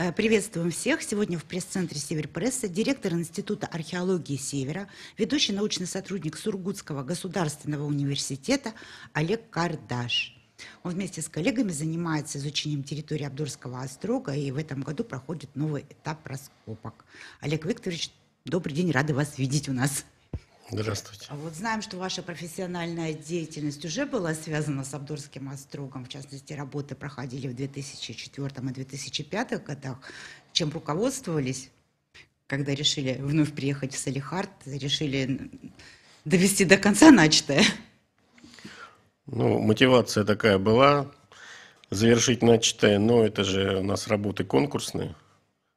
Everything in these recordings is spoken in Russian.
Э, приветствуем всех. Сегодня в пресс-центре Северпресса директор Института археологии Севера, ведущий научный сотрудник Сургутского государственного университета Олег Кардаш. Он вместе с коллегами занимается изучением территории Абдурского острога, и в этом году проходит новый этап раскопок. Олег Викторович, добрый день, рады вас видеть у нас. Здравствуйте. А Вот знаем, что ваша профессиональная деятельность уже была связана с Абдорским острогом. В частности, работы проходили в 2004 и 2005 годах. Чем руководствовались, когда решили вновь приехать в Салихард, решили довести до конца начатое? Ну, мотивация такая была, завершить начатое, но это же у нас работы конкурсные,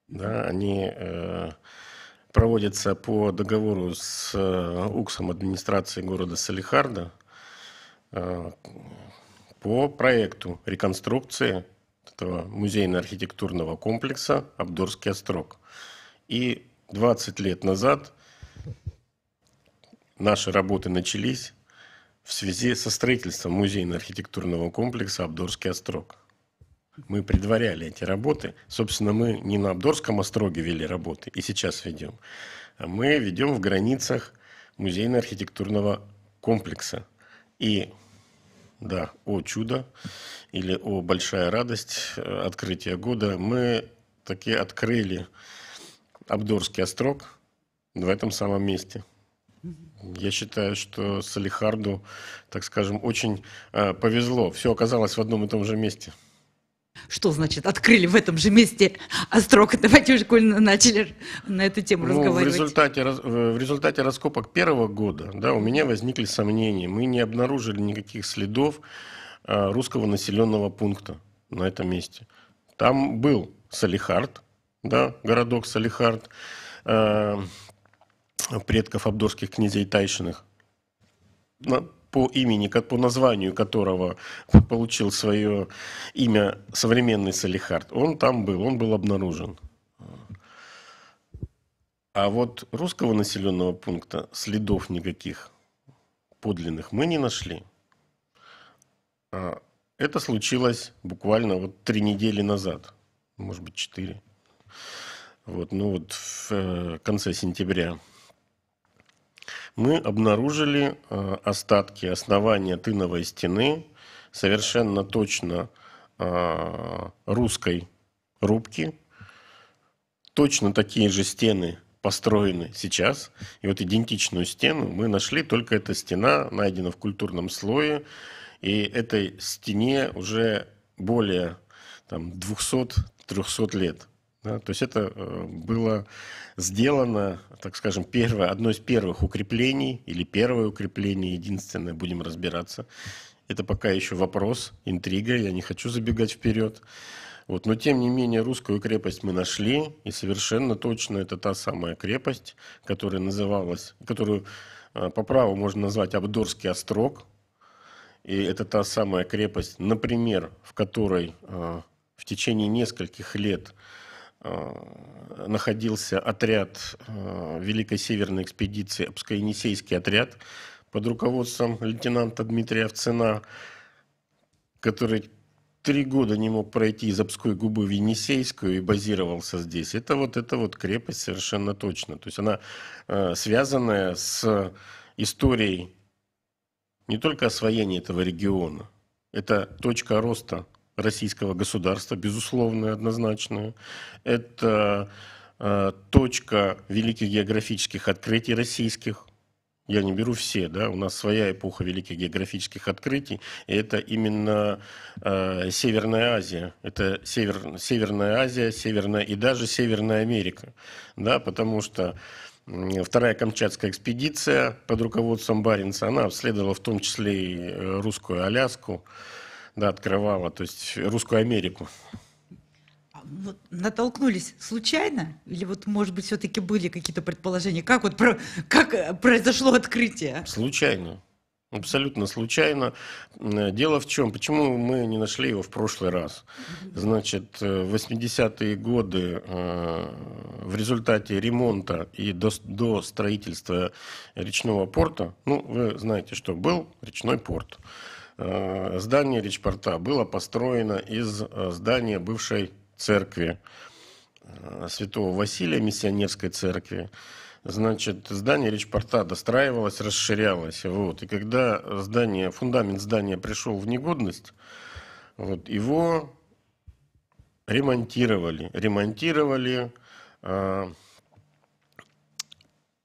да, они... Э, проводится по договору с э, УКСом администрации города Салихарда э, по проекту реконструкции этого музейно-архитектурного комплекса «Абдорский острог». И 20 лет назад наши работы начались в связи со строительством музейно-архитектурного комплекса «Абдорский острог». Мы предваряли эти работы. Собственно, мы не на Абдорском остроге вели работы и сейчас ведем. А мы ведем в границах музейно-архитектурного комплекса. И да, о чудо или о большая радость э, открытия года, мы таки открыли Абдорский острог в этом самом месте. Я считаю, что Салихарду, так скажем, очень э, повезло. Все оказалось в одном и том же месте. Что значит открыли в этом же месте острог? А давайте уже, коль начали на эту тему ну, разговаривать. В результате, э, в результате раскопок первого года да, у меня возникли сомнения. Мы не обнаружили никаких следов э, русского населенного пункта на этом месте. Там был Салихард, да, городок Салихард, э, предков абдорских князей Тайшиных по имени, по названию которого получил свое имя современный Салихард, он там был, он был обнаружен. А вот русского населенного пункта следов никаких подлинных мы не нашли. А это случилось буквально вот три недели назад, может быть четыре. Вот, ну вот в э, конце сентября мы обнаружили э, остатки основания тыновой стены, совершенно точно э, русской рубки. Точно такие же стены построены сейчас. И вот идентичную стену мы нашли, только эта стена найдена в культурном слое. И этой стене уже более там, 200-300 лет. Да, то есть это э, было сделано, так скажем, первое, одно из первых укреплений или первое укрепление, единственное, будем разбираться. Это пока еще вопрос, интрига, я не хочу забегать вперед. Вот, но тем не менее русскую крепость мы нашли, и совершенно точно это та самая крепость, которая называлась, которую э, по праву можно назвать Абдорский острог. И это та самая крепость, например, в которой э, в течение нескольких лет Э, находился отряд э, Великой Северной экспедиции, Обскоенисейский отряд под руководством лейтенанта Дмитрия Овцина, который три года не мог пройти из Обской губы в Енисейскую и базировался здесь. Это вот, эта вот крепость совершенно точно. То есть она э, связанная с историей не только освоения этого региона, это точка роста российского государства, безусловно и однозначно. Это э, точка великих географических открытий российских. Я не беру все, да, у нас своя эпоха великих географических открытий, и это именно э, Северная Азия, это север, Северная Азия, Северная и даже Северная Америка, да, потому что Вторая Камчатская экспедиция под руководством Баренца, она обследовала в том числе и э, русскую Аляску, да, открывала, то есть русскую Америку. А, ну, натолкнулись случайно? Или вот, может быть, все-таки были какие-то предположения? Как вот про, как э, произошло открытие? Случайно. Абсолютно случайно. Э, дело в чем? Почему мы не нашли его в прошлый раз? Значит, э, в 80-е годы в результате ремонта и до, до строительства речного порта, ну, вы знаете, что был речной порт. Э, здание Ричпорта было построено из э, здания бывшей церкви э, святого Василия, миссионерской церкви. Значит, здание Ричпорта достраивалось, расширялось. Вот. И когда здание, фундамент здания пришел в негодность, вот, его ремонтировали. Ремонтировали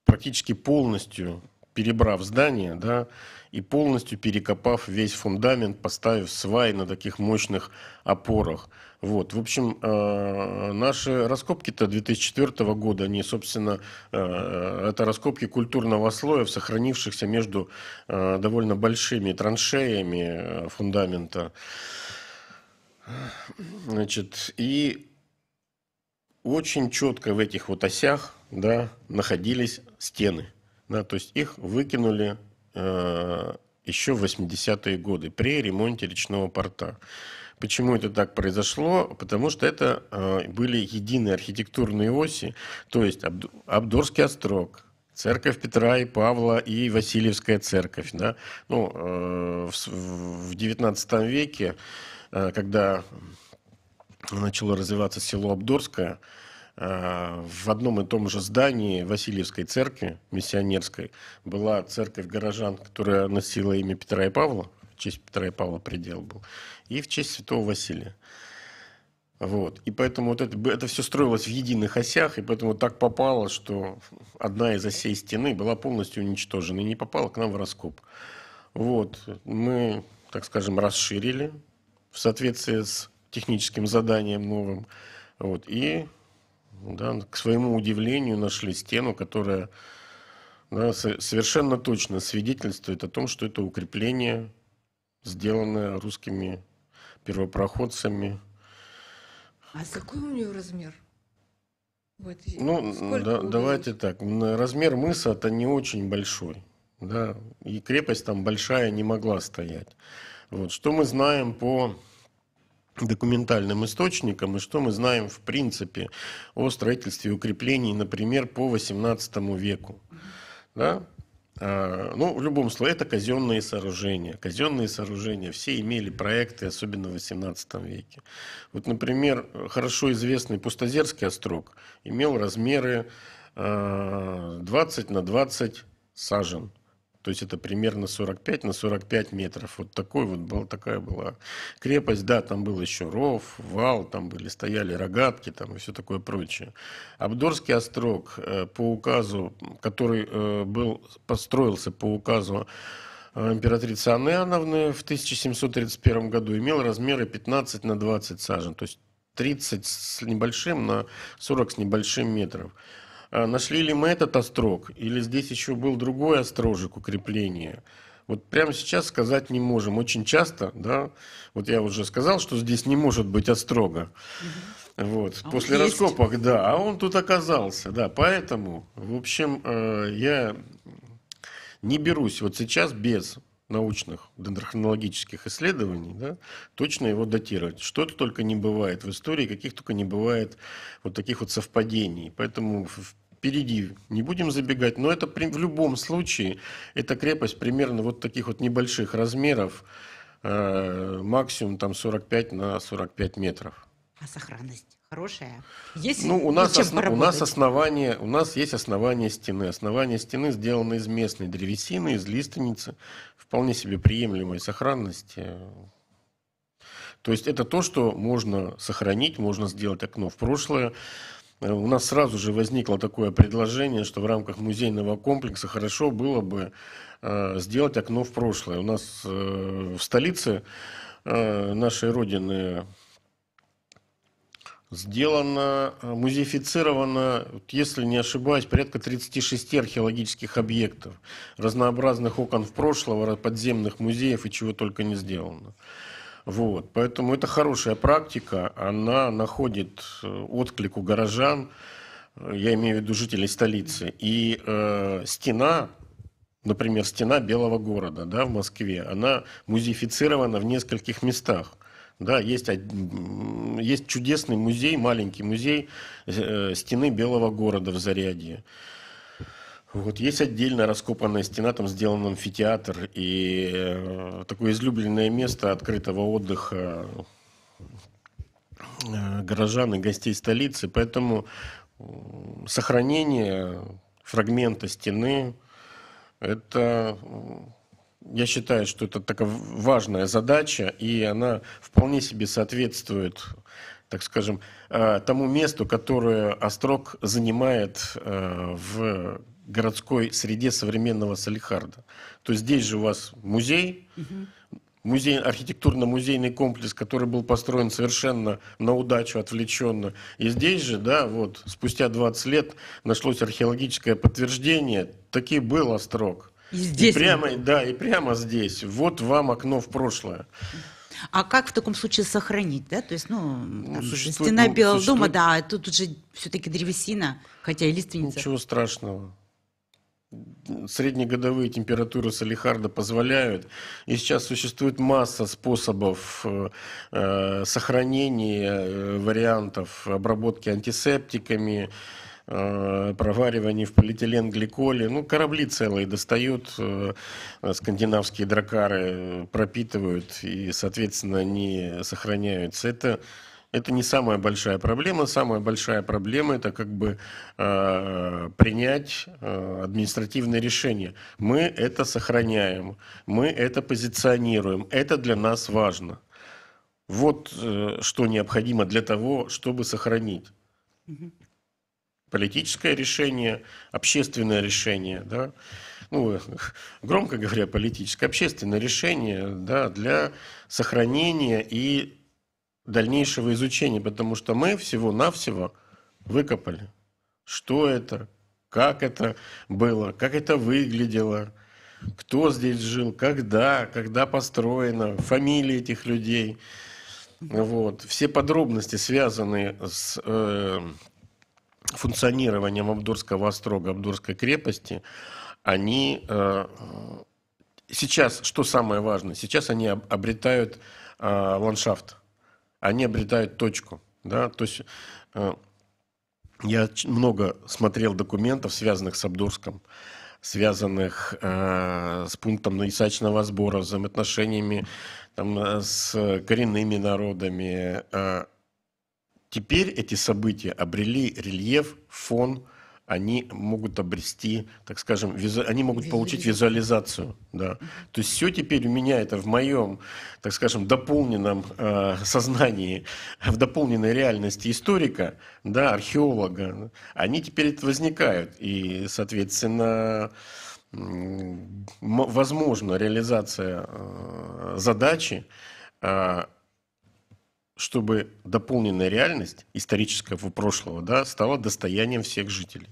практически полностью, перебрав здание, да, и полностью перекопав весь фундамент, поставив сваи на таких мощных опорах. Вот, в общем, э, наши раскопки-то 2004 года, они, собственно, э, это раскопки культурного слоя, сохранившихся между э, довольно большими траншеями фундамента. Значит, и очень четко в этих вот осях, да, находились стены, да, то есть их выкинули Э, еще в 80-е годы, при ремонте речного порта. Почему это так произошло? Потому что это э, были единые архитектурные оси, то есть Абд... Абдорский острог, церковь Петра и Павла и Васильевская церковь. Да? Ну, э, в, в 19 веке, когда начало развиваться село Абдорское, Э, в одном и том же здании Васильевской церкви, миссионерской, была церковь горожан, которая носила имя Петра и Павла, в честь Петра и Павла предел был, и в честь святого Василия. Вот. И поэтому вот это, это все строилось в единых осях, и поэтому так попало, что одна из осей стены была полностью уничтожена и не попала к нам в раскоп. Вот. Мы, так скажем, расширили в соответствии с техническим заданием новым. Вот. И да, к своему удивлению нашли стену, которая да, совершенно точно свидетельствует о том, что это укрепление, сделанное русскими первопроходцами. А какой у нее размер? Вот. Ну, да, давайте так. Размер мыса это не очень большой. Да, и крепость там большая не могла стоять. Вот. Что мы знаем по документальным источникам и что мы знаем в принципе о строительстве укреплений, например, по XVIII веку. Да? А, ну, в любом случае, это казенные сооружения. Казенные сооружения все имели проекты, особенно в XVIII веке. Вот, например, хорошо известный Пустозерский острог имел размеры 20 а, на 20 сажен. То есть это примерно 45 на 45 метров. Вот такой вот был, такая была крепость. Да, там был еще ров, вал, там были, стояли рогатки там и все такое прочее. Абдорский острог э, по указу, который э, был, построился по указу э, императрицы Анны Иоанновны в 1731 году, имел размеры 15 на 20 сажен, то есть 30 с небольшим на 40 с небольшим метров. А, нашли ли мы этот острог, или здесь еще был другой острожек укрепления. Вот прямо сейчас сказать не можем. Очень часто, да, вот я уже сказал, что здесь не может быть острога. Вот, а после раскопок, да, а он тут оказался, да, поэтому, в общем, э, я не берусь вот сейчас без научных дендрохронологических исследований, да, точно его датировать. Что-то только не бывает в истории, каких только не бывает вот таких вот совпадений. Поэтому в впереди, не будем забегать, но это при, в любом случае, эта крепость примерно вот таких вот небольших размеров, э, максимум там 45 на 45 метров. А сохранность хорошая? Есть ну, у нас, ос, у нас основание, у нас есть основание стены. Основание стены сделано из местной древесины, из лиственницы, вполне себе приемлемой сохранности. То есть это то, что можно сохранить, можно сделать окно в прошлое. Э, у нас сразу же возникло такое предложение, что в рамках музейного комплекса хорошо было бы э, сделать окно в прошлое. У нас э, в столице нашей Родины сделано, музеифицировано, если не ошибаюсь, порядка 36 археологических объектов, разнообразных окон в прошлого, подземных музеев и чего только не сделано. Вот, поэтому это хорошая практика, она находит э, отклик у горожан, э, я имею в виду жителей столицы. И э, стена, например, стена Белого города да, в Москве, она музеифицирована в нескольких местах. Да, есть, есть чудесный музей, маленький музей э, стены Белого города в Зарядье. Вот есть отдельно раскопанная стена, там сделан амфитеатр и э, такое излюбленное место открытого отдыха э, горожан и гостей столицы. Поэтому сохранение фрагмента стены это я считаю, что это такая важная задача, и она вполне себе соответствует так скажем, э, тому месту, которое Острог занимает в городской среде современного Салихарда. То есть здесь же у вас музей, музей архитектурно-музейный комплекс, который был построен совершенно на удачу, отвлеченно. И здесь же, да, вот спустя 20 лет нашлось археологическое подтверждение, таки был острог. И здесь. И прямо, да, и прямо здесь. Вот вам окно в прошлое. А как в таком случае сохранить, да? То есть, ну, ну стена ну, Белого существует... дома, да, а тут же все-таки древесина, хотя и лиственница. Ничего страшного среднегодовые температуры салихарда позволяют. И сейчас существует масса способов э, э, сохранения э, вариантов обработки антисептиками, проваривание в полиэтиленгликоле. Ну, корабли целые достают, скандинавские дракары пропитывают и, соответственно, они сохраняются. Это это не самая большая проблема. Самая большая проблема это как бы э, принять э, административное решение. Мы это сохраняем, мы это позиционируем, это для нас важно. Вот э, что необходимо для того, чтобы сохранить. Политическое решение, общественное решение, да ну, громко говоря, политическое, общественное решение да, для сохранения и дальнейшего изучения, потому что мы всего-навсего выкопали, что это, как это было, как это выглядело, кто здесь жил, когда, когда построено, фамилии этих людей. Вот. Все подробности, связанные с э, функционированием абдурского острога, абдурской крепости, они э, сейчас, что самое важное, сейчас они обретают э, ландшафт они обретают точку. Да? То есть э, я много смотрел документов, связанных с Абдурском, связанных э, с пунктом наисачного сбора, взаимоотношениями там, э, с коренными народами. теперь эти события обрели рельеф, фон, они могут обрести, так скажем, визу... они могут получить визуализацию. Да. То есть все теперь у меня это в моем, так скажем, дополненном э, сознании, в дополненной реальности историка, да, археолога, они теперь это возникают. И, соответственно, возможно реализация э, задачи, а, чтобы дополненная реальность исторического прошлого да, стала достоянием всех жителей.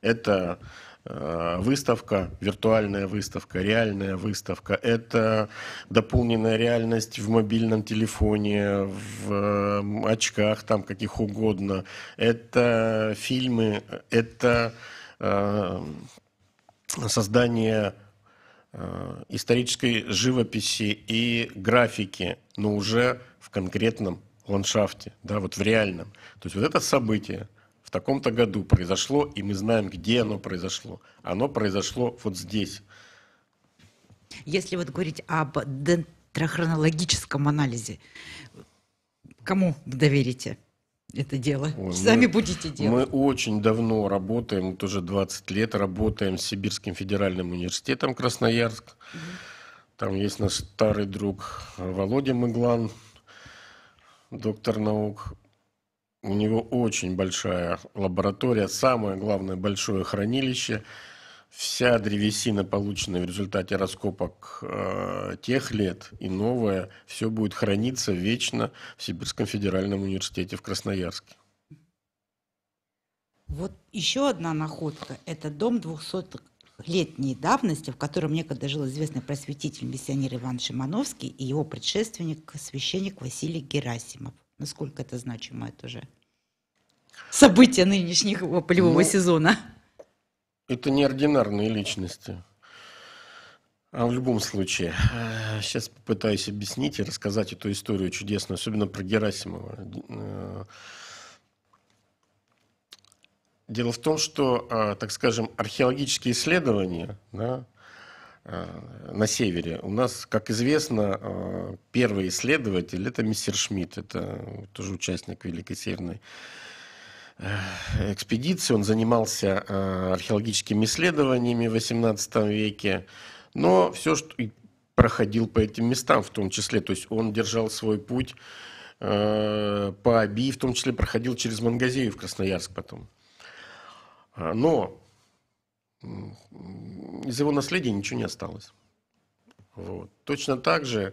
Это э, выставка, виртуальная выставка, реальная выставка. Это дополненная реальность в мобильном телефоне, в э, очках, там каких угодно. Это фильмы, это э, создание исторической живописи и графики, но уже в конкретном ландшафте, да, вот в реальном. То есть вот это событие в таком-то году произошло, и мы знаем, где оно произошло. Оно произошло вот здесь. Если вот говорить об дентрохронологическом анализе, кому доверите? это дело. Ой, Сами мы, будете делать. Мы очень давно работаем, вот уже 20 лет работаем с Сибирским федеральным университетом Красноярск. Угу. Там есть наш старый друг Володя Мыглан, доктор наук. У него очень большая лаборатория, самое главное большое хранилище. Вся древесина, полученная в результате раскопок э, тех лет и новая, все будет храниться вечно в Сибирском федеральном университете в Красноярске. Вот еще одна находка – это дом 200 летней давности, в котором некогда жил известный просветитель-миссионер Иван Шимановский и его предшественник, священник Василий Герасимов. Насколько это значимо, это же событие нынешнего полевого ну, сезона. Это неординарные личности. А в любом случае, э, сейчас попытаюсь объяснить и рассказать эту историю чудесную, особенно про Герасимова. Э, Дело в том, что, э, так скажем, археологические исследования да, э, на севере. У нас, как известно, э, первый исследователь – это мистер Шмидт, это тоже участник Великой Северной экспедиции. Он занимался археологическими исследованиями в XVIII веке, но все, что и проходил по этим местам в том числе. То есть он держал свой путь по Аби, в том числе проходил через Мангазею в Красноярск потом. А, но из его наследия ничего не осталось. Вот. Точно так же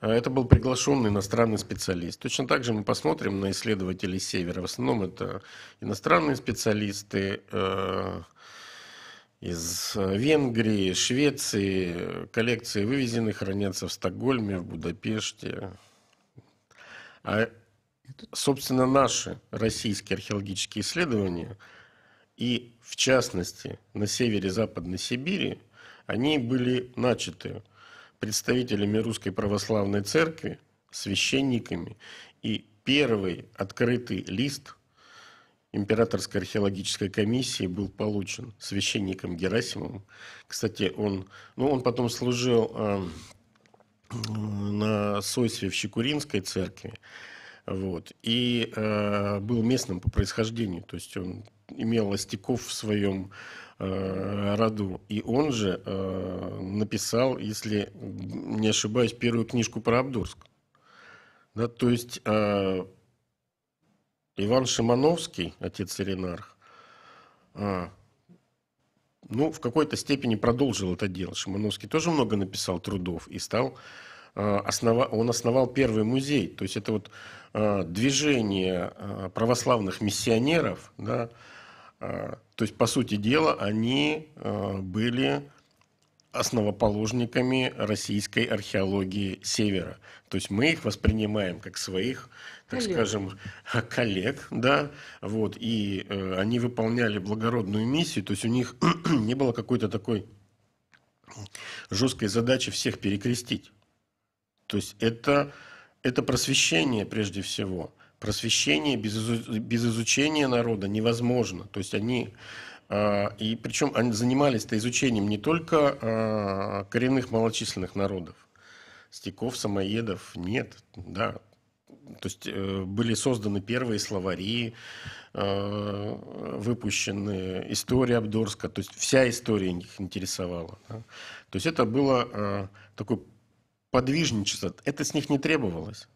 а, это был приглашенный иностранный специалист. Точно так же мы посмотрим на исследователей Севера. В основном это иностранные специалисты э, из э, Венгрии, Швеции. Коллекции вывезены, хранятся в Стокгольме, в Будапеште. А, собственно, наши российские археологические исследования – и, в частности, на севере Западной Сибири, они были начаты представителями Русской Православной Церкви, священниками, и первый открытый лист императорской археологической комиссии был получен священником Герасимом. Кстати, он, ну, он потом служил э, на сойстве в Щекуринской церкви, вот. И э, был местным по происхождению, то есть он имел Ластяков в своем э, роду. И он же э, написал, если не ошибаюсь, первую книжку про Абдурск, Да, то есть э, Иван Шимановский, отец Иринарх, э, а, ну, в какой-то степени продолжил это дело. Шимановский тоже много написал трудов и стал Э, основа, он основал первый музей. То есть это вот э, движение э, православных миссионеров, да, то есть, по сути дела, они были основоположниками российской археологии Севера. То есть мы их воспринимаем как своих, так коллег. скажем, коллег, да, вот, и э, они выполняли благородную миссию, то есть у них не было какой-то такой жесткой задачи всех перекрестить. То есть это, это просвещение прежде всего. Просвещение без, без изучения народа невозможно. То есть они, а, и причем они занимались-то изучением не только а, коренных малочисленных народов, стеков, самоедов, нет, да. То есть э, были созданы первые словари, а, выпущены история Абдорска, то есть вся история их интересовала. То есть это было такой подвижничество. Это с них не требовалось.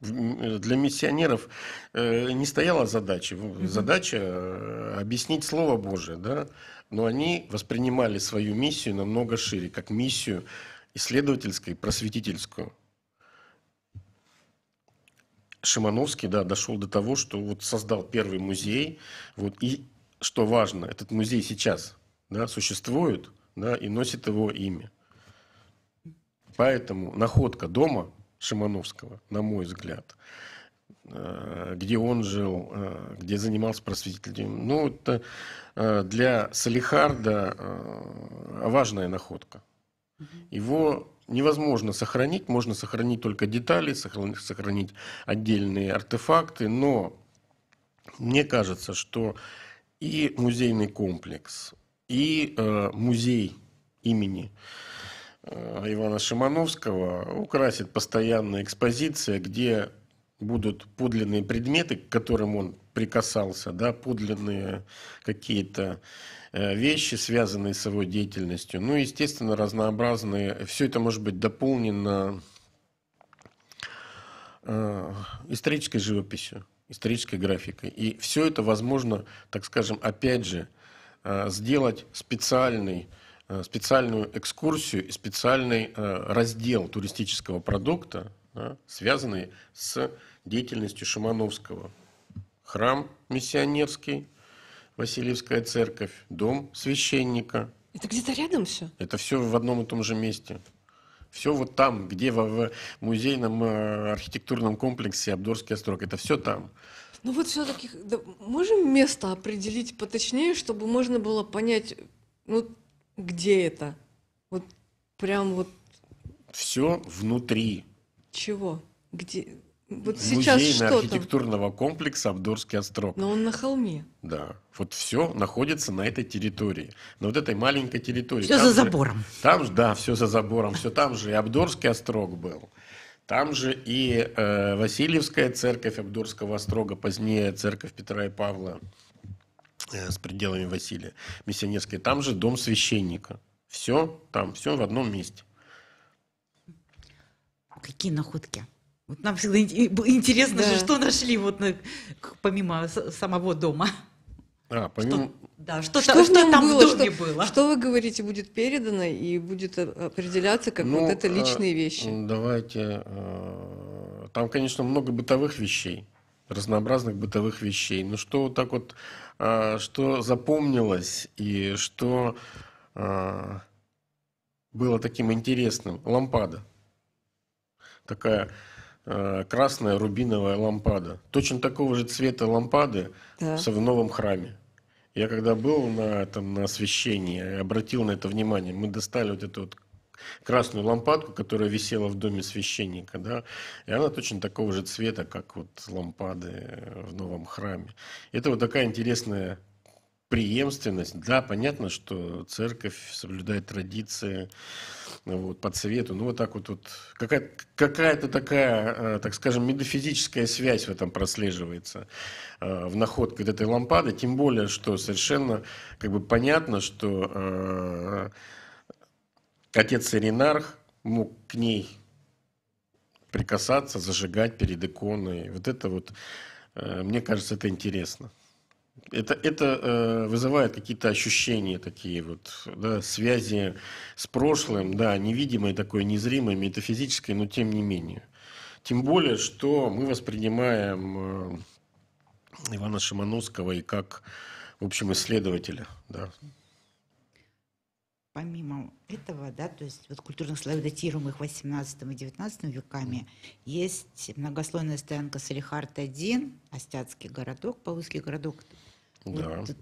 Э, для миссионеров э, не стояла задача. Задача э, объяснить Слово Божие. Да? Но они воспринимали свою миссию намного шире, как миссию исследовательскую просветительскую. Шимановский да, дошел до того, что вот создал первый музей. Вот, и что важно, этот музей сейчас да, существует да, и носит его имя. Поэтому находка дома Шимановского, на мой взгляд, э, где он жил, э, где занимался просветителем, Ну, это э, для Салихарда важная находка. Его невозможно сохранить, можно сохранить только детали, сохранить отдельные артефакты, но мне кажется, что и музейный комплекс, и музей имени Э, Ивана Шимановского украсит постоянная экспозиция, где будут подлинные предметы, к которым он прикасался, да, подлинные какие-то э, вещи, связанные с его деятельностью. Ну, естественно, разнообразные. Все это может быть дополнено э, исторической живописью, исторической графикой. И все это возможно, так скажем, опять же, сделать специальный Э, специальную экскурсию и специальный э, раздел туристического продукта, связанный с деятельностью Шимановского. Храм миссионерский, Васильевская церковь, дом священника. Это где-то рядом все? Это все в одном и том же месте. Все вот там, где в, музейном э, архитектурном комплексе Абдорский острог. Это все там. Ну вот все-таки да, можем место определить поточнее, чтобы можно было понять, ну где это? Вот прям вот... Все внутри. Чего? Где? Вот Музейно сейчас что архитектурного там? комплекса Абдорский острог. Но он на холме. Да. Вот все находится на этой территории. На вот этой маленькой территории. Все там за же, забором. Там же, да, все за забором. Все там же и Абдорский острог был. Там же и э, Васильевская церковь Абдорского острога, позднее церковь Петра и Павла. Э, с пределами Василия Миссионерской. Там же дом священника. Все там, все в одном месте. Какие находки? Вот нам всегда интересно, да. же, что нашли вот на, помимо самого дома. А, помимо... Что, да, что, что, что там было, в доме что, было. Что вы говорите, будет передано и будет определяться как ну, вот это э, личные вещи. Давайте. Э, там, конечно, много бытовых вещей, разнообразных бытовых вещей. Но что вот так вот Э, что запомнилось и что э, было таким интересным? Лампада. Такая э, красная рубиновая лампада. Точно такого же цвета лампады да. в новом храме. Я когда был на, там, на освещении, обратил на это внимание. Мы достали вот эту вот красную лампадку, которая висела в доме священника, да, и она точно такого же цвета, как вот лампады в новом храме. Это вот такая интересная преемственность. Да, понятно, что церковь соблюдает традиции вот, по цвету. Ну, вот так вот, вот какая-то какая такая, э, так скажем, метафизическая связь в этом прослеживается э, в находке вот этой лампады. Тем более, что совершенно как бы понятно, что э, Отец Иринарх мог к ней прикасаться, зажигать перед иконой. Вот это вот, э, мне кажется, это интересно. Это, это э, вызывает какие-то ощущения такие вот, да, связи с прошлым, да, невидимое такое, незримое, метафизическое, но тем не менее. Тем более, что мы воспринимаем э, Ивана Шимановского и как, в общем, исследователя, да, помимо этого, да, то есть вот культурных слоев, датируемых 18 и 19 веками, есть многослойная стоянка Салихард-1, Остяцкий городок, Павловский городок. Да. Вот,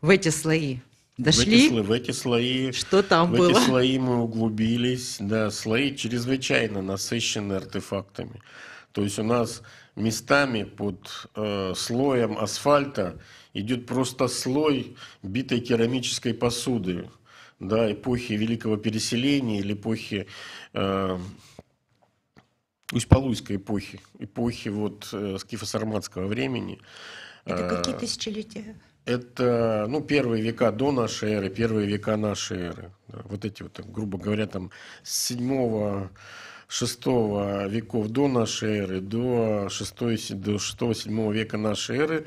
в эти слои дошли. В эти, в эти слои. Что там в было? В эти слои мы углубились. Да, слои чрезвычайно насыщены артефактами. То есть у нас местами под э, слоем асфальта идет просто слой битой керамической посуды да, эпохи Великого Переселения или эпохи э, Усть-Полуйской ну, эпохи, эпохи вот э, скифо-сарматского времени. Это э, какие тысячелетия? это ну, первые века до нашей эры, первые века нашей эры. Да, вот эти вот, грубо говоря, там с 7 6 веков до нашей эры до 6-7 до 6, 7 века нашей эры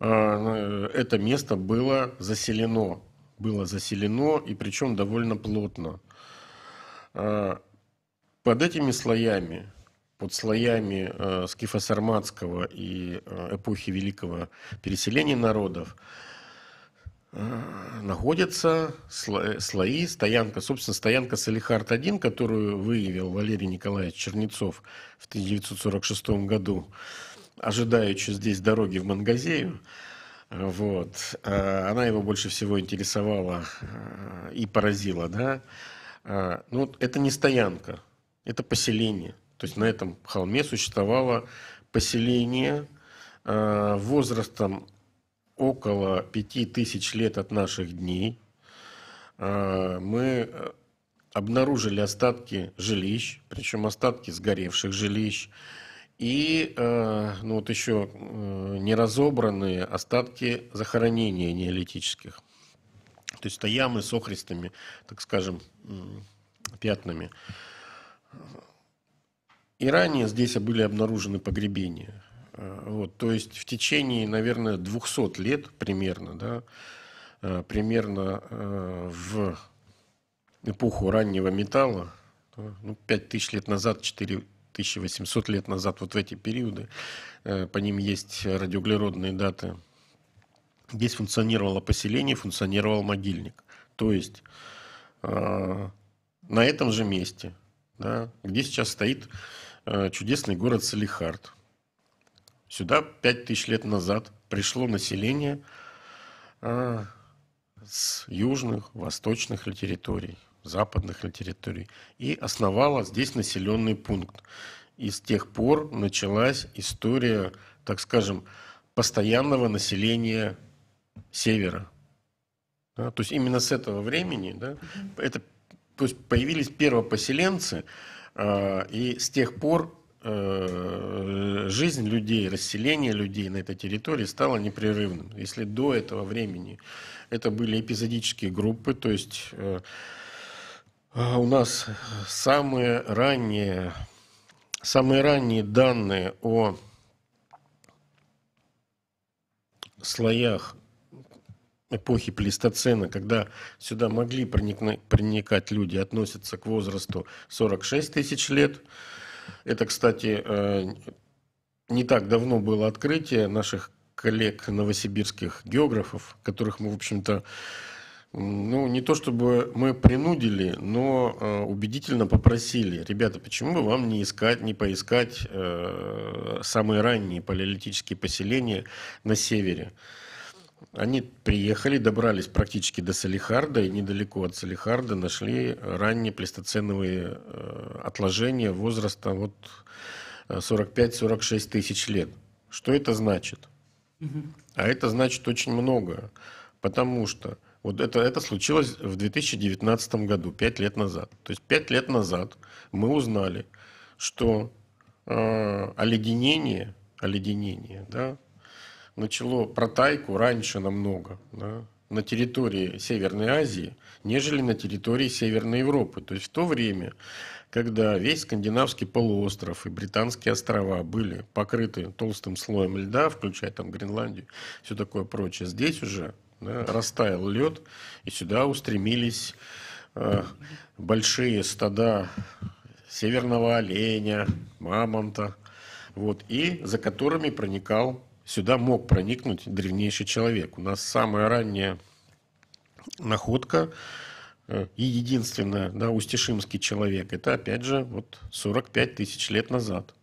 а, это место было заселено. Было заселено, и причем довольно плотно. А, под этими слоями, под слоями э, скифо-сарматского и эпохи великого переселения народов, находятся э, слои, стоянка, собственно, стоянка Салихард-1, которую выявил Валерий Николаевич Чернецов в 1946 году, ожидаючи здесь дороги в Мангазею. Вот. А, она его больше всего интересовала э, и поразила, да. А, ну, это не стоянка, это поселение. То есть на этом холме существовало поселение а, возрастом около пяти тысяч лет от наших дней. Мы э, обнаружили остатки жилищ, причем остатки сгоревших жилищ, и э, ну вот еще э, а не разобранные остатки захоронения неолитических. То есть это ямы с охристыми, так скажем, пятнами. И ранее здесь были обнаружены погребения. Э, вот, то есть в течение, наверное, 200 лет примерно, да, э, примерно в эпоху раннего металла, ну, 5000 лет назад, 4 1800 лет назад, вот в эти периоды, э, по ним есть радиоуглеродные даты, здесь функционировало поселение, функционировал могильник. То есть э, на этом же месте, да, где сейчас стоит э, чудесный город Салихард, сюда 5000 лет назад пришло население с южных, восточных территорий западных территорий, и основала здесь населенный пункт. И с тех пор началась история, так скажем, постоянного населения севера. Да, то есть именно с этого времени, да, это, то есть появились первопоселенцы, э, и с тех пор э, жизнь людей, расселение людей на этой территории стало непрерывным. Если до этого времени это были эпизодические группы, то есть э, а у нас самые ранние, самые ранние данные о слоях эпохи Плейстоцена, когда сюда могли проникать люди, относятся к возрасту 46 тысяч лет. Это, кстати, э, не так давно было открытие наших коллег новосибирских географов, которых мы, в общем-то, ну, не то чтобы мы принудили, но э, убедительно попросили. Ребята, почему бы вам не искать, не поискать э, самые ранние палеолитические поселения на севере? Они приехали, добрались практически до Салихарда и недалеко от Салихарда нашли ранние плестоценовые э, отложения возраста вот 45-46 э, тысяч лет. Что это значит? Угу. А это значит очень много, потому что вот это, это случилось в 2019 году, 5 лет назад. То есть 5 лет назад мы узнали, что э, оледенение, оледенение да, начало протайку раньше намного да, на территории Северной Азии, нежели на территории Северной Европы. То есть в то время, когда весь скандинавский полуостров и британские острова были покрыты толстым слоем льда, включая там Гренландию, все такое прочее, здесь уже да, растаял лед, и сюда устремились э, большие стада северного оленя, мамонта, вот, и за которыми проникал, сюда мог проникнуть древнейший человек. У нас самая ранняя находка э, и единственная, да, устишимский человек, это, опять же, вот 45 тысяч лет назад.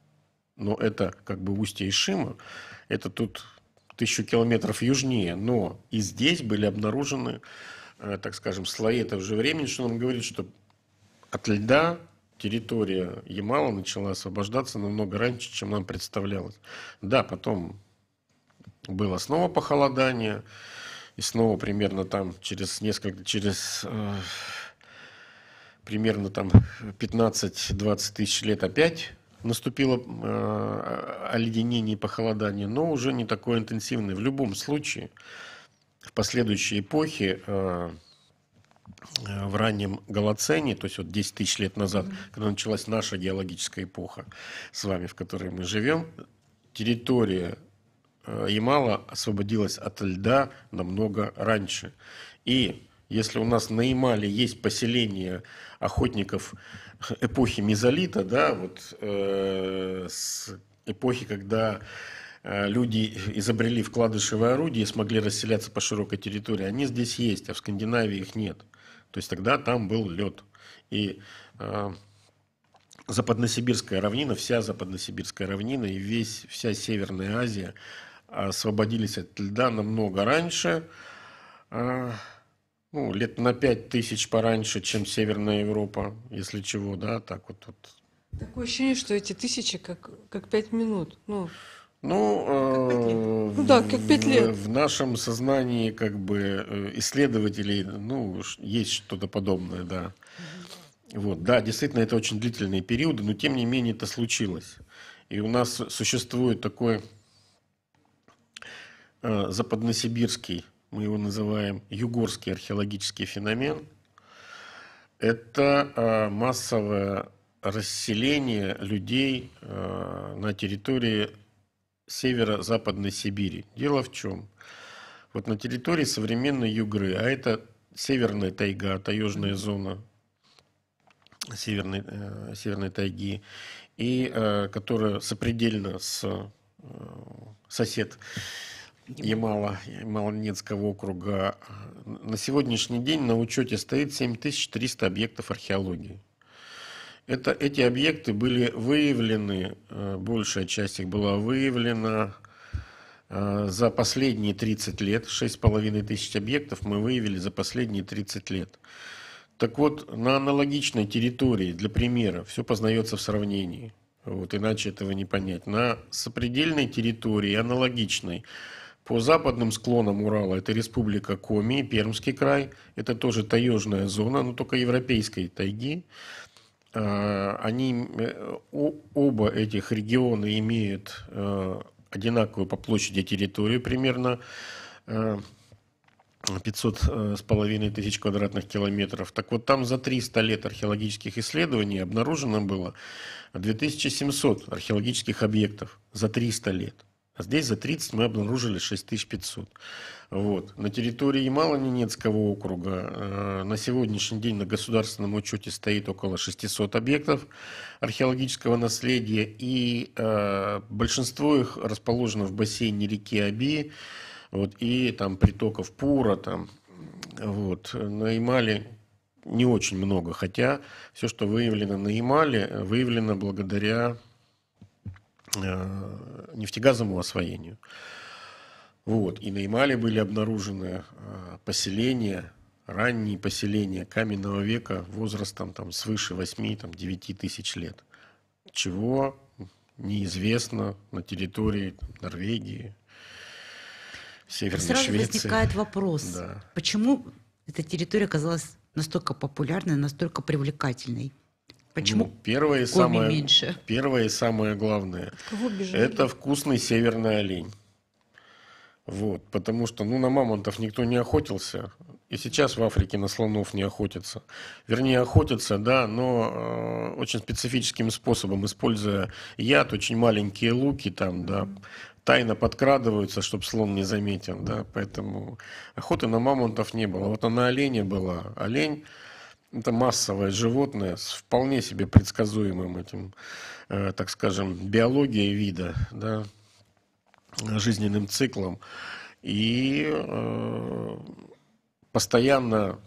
Но это как бы устье Ишима, это тут тысячу километров южнее, но и здесь были обнаружены, э, так скажем, слои этого же времени, что нам говорит, что от льда территория Ямала начала освобождаться намного раньше, чем нам представлялось. Да, потом было снова похолодание, и снова примерно там через несколько, через э, примерно там 15-20 тысяч лет опять наступило э, оледенение и похолодание, но уже не такое интенсивное. В любом случае, в последующей эпохе, э, э в раннем Голоцене, то есть вот 10 тысяч лет назад, mm-hmm. когда началась наша геологическая эпоха с вами, в которой мы живем, территория э, Ямала освободилась от льда намного раньше. И если у нас на Ямале есть поселение охотников, эпохи мезолита, да, вот э, с эпохи, когда э, люди изобрели вкладышевые орудие, и смогли расселяться по широкой территории, они здесь есть, а в Скандинавии их нет. То есть тогда там был лед. И э, Западносибирская равнина, вся Западносибирская равнина и весь, вся Северная Азия освободились от льда намного раньше. Э, ну, лет на пять тысяч пораньше, чем Северная Европа, если чего, да, так вот Вот. Такое ощущение, что эти тысячи как, как пять минут, ну... Ну, э, ну да, как пять лет. В, нашем сознании как бы э, исследователей, ну, есть что-то подобное, да. Вот, да, действительно, это очень длительные периоды, но тем не менее это случилось. И у нас существует такой э, западносибирский мы его называем югорский археологический феномен, это а, массовое расселение людей а, на территории северо-западной Сибири. Дело в чем? Вот на территории современной Югры, а это северная тайга, таежная зона северной, э, северной тайги, и э, которая сопредельна с э, сосед Ямала, ямало округа. На сегодняшний день на учете стоит 7300 объектов археологии. Это, эти объекты были выявлены, э, большая часть их была выявлена э, за последние 30 лет. 6,5 тысяч объектов мы выявили за последние 30 лет. Так вот, на аналогичной территории, для примера, все познается в сравнении. Вот, иначе этого не понять. На сопредельной территории, аналогичной, по западным склонам Урала это республика Коми, Пермский край. Это тоже таежная зона, но только европейской тайги. А, они, э, оба этих региона имеют э, одинаковую по площади территорию, примерно 500 э, с половиной тысяч квадратных километров. Так вот, там за 300 лет археологических исследований обнаружено было 2700 археологических объектов за 300 лет. А здесь за 30 мы обнаружили 6500. Вот. На территории Имало-Ненецкого округа э, на сегодняшний день на государственном учете стоит около 600 объектов археологического наследия, и э, большинство их расположено в бассейне реки Аби, вот, и там притоков Пура, там, вот. На Ямале не очень много, хотя все, что выявлено на Ямале, выявлено благодаря нефтегазовому освоению. Вот. И на Ямале были обнаружены а, поселения, ранние поселения каменного века возрастом там, свыше 8-9 тысяч лет, чего неизвестно на территории там, Норвегии, Северной Сразу Швеции. Сразу возникает вопрос, да. почему эта территория оказалась настолько популярной, настолько привлекательной? Почему ну, первое самое, меньше? Первое и самое главное. кого Это вкусный северный олень. Вот, потому что, ну, на мамонтов никто не охотился, и сейчас в Африке на слонов не охотятся. Вернее, охотятся, да, но э, очень специфическим способом, используя яд, очень маленькие луки там, да, тайно подкрадываются, чтобы слон не заметил, да, поэтому охоты на мамонтов не было. Вот она оленя была. Олень это массовое животное с вполне себе предсказуемым этим, э, так скажем, биологией вида, да, жизненным циклом. И э, постоянно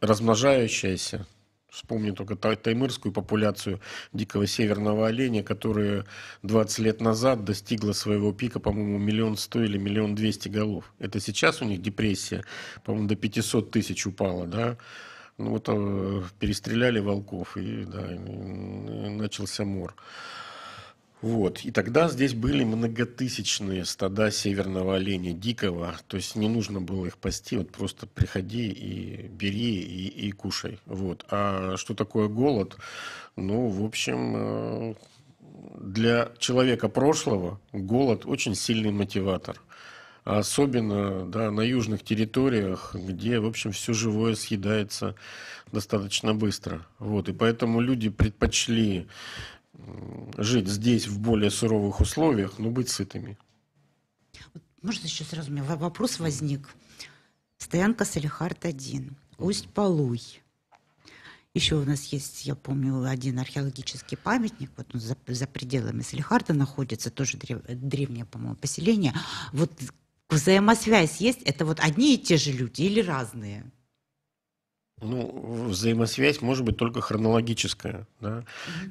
размножающаяся, вспомню только таймырскую популяцию дикого северного оленя, которая 20 лет назад достигла своего пика, по-моему, миллион сто или миллион двести голов. Это сейчас у них депрессия, по-моему, до 500 тысяч упала, да, ну, вот э, перестреляли волков, и, да, начался мор. Вот. И тогда здесь были многотысячные стада северного оленя, дикого. То есть не нужно было их пасти, вот просто приходи и бери и, и кушай. Вот. А что такое голод? Ну, в общем, э, для человека прошлого голод очень сильный мотиватор особенно да, на южных территориях, где, в общем, все живое съедается достаточно быстро. Вот, и поэтому люди предпочли жить здесь в более суровых условиях, но быть сытыми. Может, еще сразу у меня вопрос возник. Стоянка Салихард-1, Усть-Полуй. Еще у нас есть, я помню, один археологический памятник, вот он за, за пределами Салихарда находится, тоже древ, древнее, по-моему, поселение. Вот Взаимосвязь есть? Это вот одни и те же люди или разные? Ну, взаимосвязь может быть только хронологическая, да.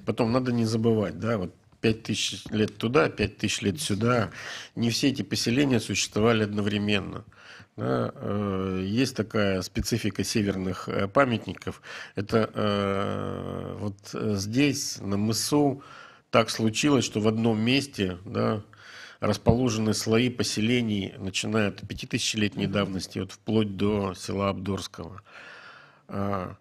Потом надо не забывать, да, вот пять тысяч лет туда, пять тысяч лет сюда. Не все эти поселения существовали одновременно. Да, э, есть такая специфика северных э, памятников. Это э, вот здесь, на мысу, так случилось, что в одном месте, да, расположены слои поселений, начиная от 5000-летней давности, вот вплоть до села Абдорского. А,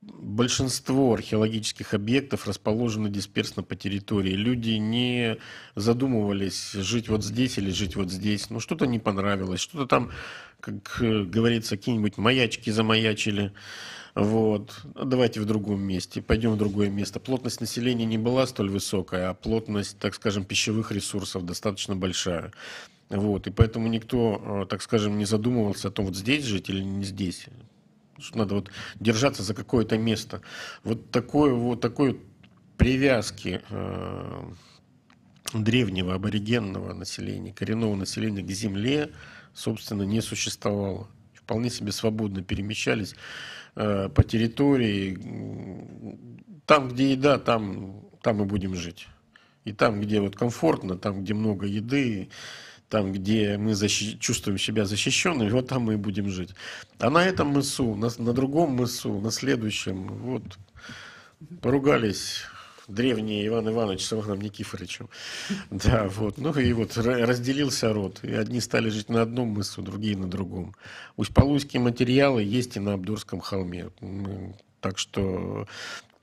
большинство археологических объектов расположены дисперсно по территории. Люди не задумывались, жить вот здесь или жить вот здесь. Ну, что-то не понравилось, что-то там как э, говорится, какие-нибудь маячки замаячили. Вот. Ну, давайте в другом месте, пойдем в другое место. Плотность населения не была столь высокая, а плотность, так скажем, пищевых ресурсов достаточно большая. Вот. И поэтому никто, э, так скажем, не задумывался о том, вот здесь жить или не здесь. Что надо вот держаться за какое-то место. Вот такой вот такой привязки э, древнего аборигенного населения, коренного населения к земле, собственно, не существовало. Вполне себе свободно перемещались э, по территории. Там, где еда, там, там и будем жить. И там, где вот комфортно, там, где много еды, там, где мы защи- чувствуем себя защищенными, вот там мы и будем жить. А на этом мысу, на, на другом мысу, на следующем, вот, поругались, древний Иван Иванович с Иваном Никифоровичем. Да, вот. Ну и вот разделился род. И одни стали жить на одном мысу, другие на другом. Усть-Полуйские материалы есть и на Абдорском холме. Так что...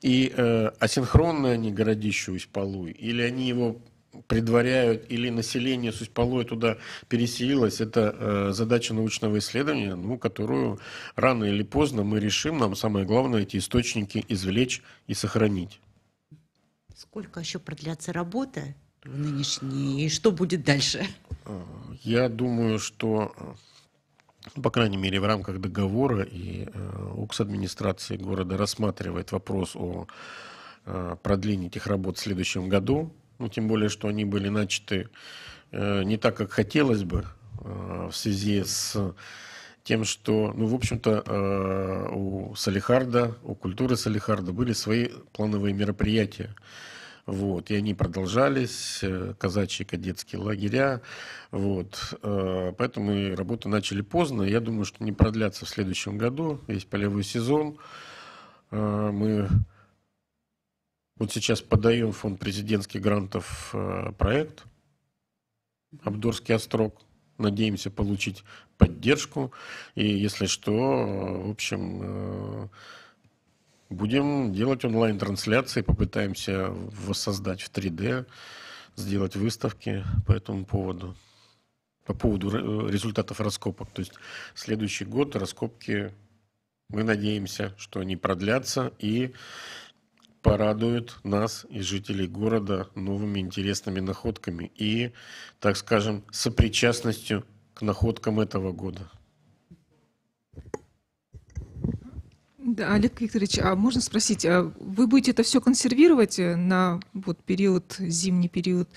И э, асинхронно они городище Усть-Полуй, или они его предваряют или население с Усть-Полой туда переселилось, это э, задача научного исследования, ну, которую рано или поздно мы решим. Нам самое главное эти источники извлечь и сохранить. Сколько еще продлятся работы нынешние и что будет дальше? А, я думаю, что, ну, по крайней мере, в рамках договора и УКС э, администрации города рассматривает вопрос о э, продлении этих работ в следующем году. Ну, тем более, что они были начаты э, не так, как хотелось бы в связи с тем, что, ну, в общем-то, э, у Салихарда, у культуры Салихарда были свои плановые мероприятия. Вот, и они продолжались, э, казачьи кадетские лагеря, вот, э, поэтому и работу начали поздно, я думаю, что не продлятся в следующем году, есть полевой сезон, мы вот сейчас подаем фонд президентских грантов проект «Обдорский острог», надеемся получить поддержку. И если что, э, в общем, э, будем делать онлайн-трансляции, попытаемся воссоздать в 3D, сделать выставки по этому поводу. По поводу результатов раскопок. То есть следующий год раскопки, мы надеемся, что они продлятся и порадуют нас и жителей города новыми интересными находками и, так скажем, сопричастностью к находкам этого года. Да, Олег Викторович, а можно спросить, а вы будете это все консервировать э, на вот период, зимний период?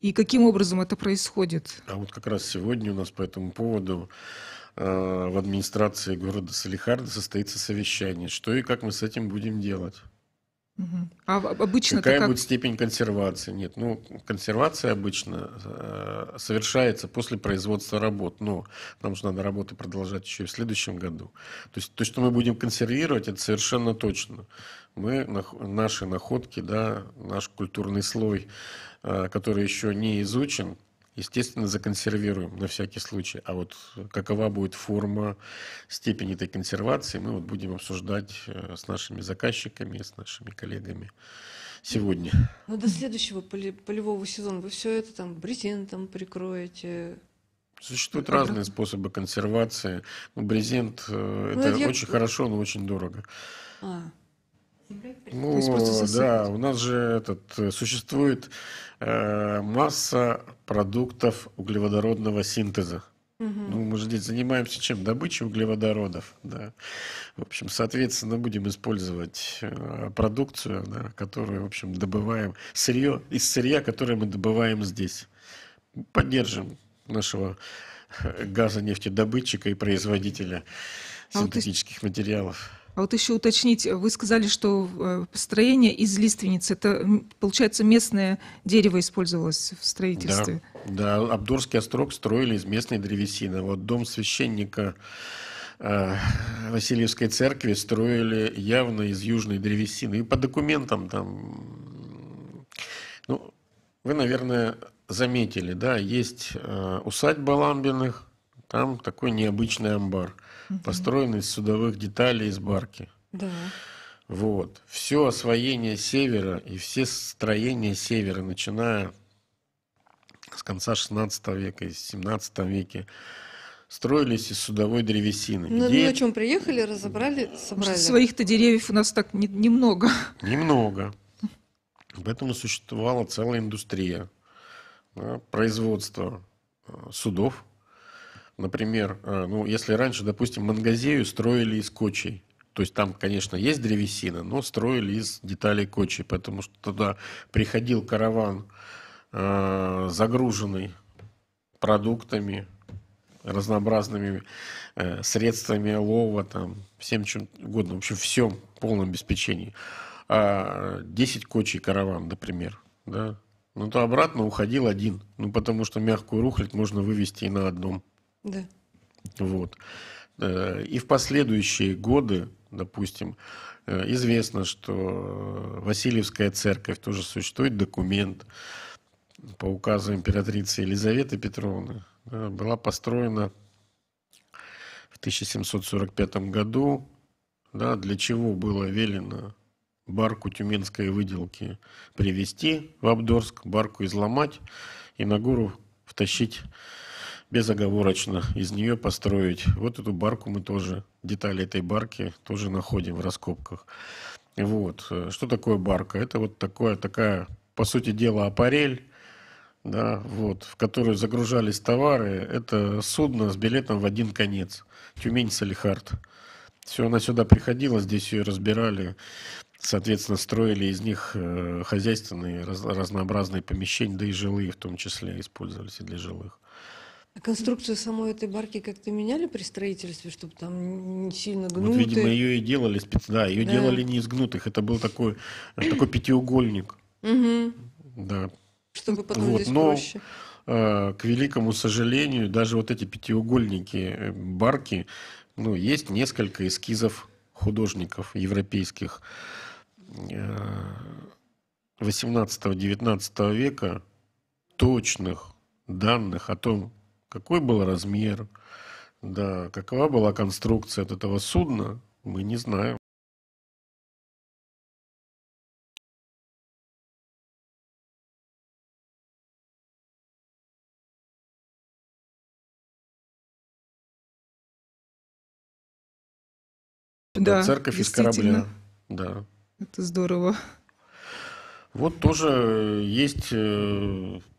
И каким образом это происходит? А вот как раз сегодня у нас по этому поводу э, в администрации города Салихарда состоится совещание. Что и как мы с этим будем делать? А обычно какая будет степень консервации? Нет, ну консервация обычно э, совершается после производства работ, но нам же надо работы продолжать еще и в следующем году. То есть то, что мы будем консервировать, это совершенно точно. Мы наши находки, да, наш культурный слой, э, который еще не изучен, естественно, законсервируем на всякий случай. А вот какова будет форма, степень этой консервации, мы вот будем обсуждать э, с нашими заказчиками, с нашими коллегами сегодня. Ну, до следующего полевого сезона вы все это там брезентом прикроете, Существуют разные способы консервации. брезент э, ну, это я... очень хорошо, но очень дорого. А. Ну, да, у нас же этот, э, существует э, масса продуктов углеводородного синтеза. Угу. Ну, мы же здесь занимаемся чем? Добычей углеводородов. Да. В общем, соответственно, будем использовать э, продукцию, да, которую, в общем, добываем, сырье из сырья, которое мы добываем здесь. Поддержим нашего э, газонефтедобытчика и производителя синтетических а вот материалов. А вот еще уточнить, вы сказали, что э, строение из лиственницы, это, получается, местное дерево использовалось в строительстве? Да, да Абдурский острог строили из местной древесины. Вот дом священника э, Васильевской церкви строили явно из южной древесины. И по документам там... Ну, вы, наверное, заметили, да, есть э, усадьба Ламбиных, там такой необычный амбар угу. построен из судовых деталей из барки. Да. Вот. Все освоение севера и все строения севера, начиная с конца 16 века, из 17 века, строились из судовой древесины. Ну, Где... на чем приехали, разобрали, собрали. Своих-то деревьев у нас так не, немного. Немного. Поэтому существовала целая индустрия да, производства э, судов, Например, э, ну, если раньше, допустим, мангазею строили из кочей, то есть там, конечно, есть древесина, но строили из деталей кочи, потому что туда приходил караван, э, загруженный продуктами, разнообразными э, средствами лова, там, всем чем угодно, в общем, всем полном обеспечении. А 10 кочей караван, например, да, ну то обратно уходил один, ну потому что мягкую рухлядь можно вывести и на одном да. Вот. Э, и в последующие годы, допустим, э, известно, что Васильевская церковь тоже существует документ по указу императрицы Елизаветы Петровны. Была построена в 1745 году, да, для чего было велено барку тюменской выделки привезти в Абдорск, барку изломать и на гору втащить безоговорочно из нее построить. Вот эту барку мы тоже, детали этой барки тоже находим в раскопках. Вот. Что такое барка? Это вот такое, такая, по сути дела, аппарель, да, вот, в которую загружались товары. Это судно с билетом в один конец. Тюмень-Салихард. Все, она сюда приходила, здесь ее разбирали, соответственно, строили из них э, хозяйственные разнообразные помещения, да и жилые в том числе использовались и для жилых. Конструкцию самой этой барки как-то меняли при строительстве, чтобы там не сильно гнутые? Вот, видимо, ее и делали специально. Да, ее да. делали не из гнутых. Это был такой, такой пятиугольник. Угу. Да. Чтобы потом вот, здесь но, проще. Э, к великому сожалению, даже вот эти пятиугольники, э, барки, ну, есть несколько эскизов художников европейских 18-19 э, века, точных данных о том, какой был размер, да, какова была конструкция от этого судна, мы не знаем. Да, да церковь из корабля. Да. Это здорово. Вот тоже есть э,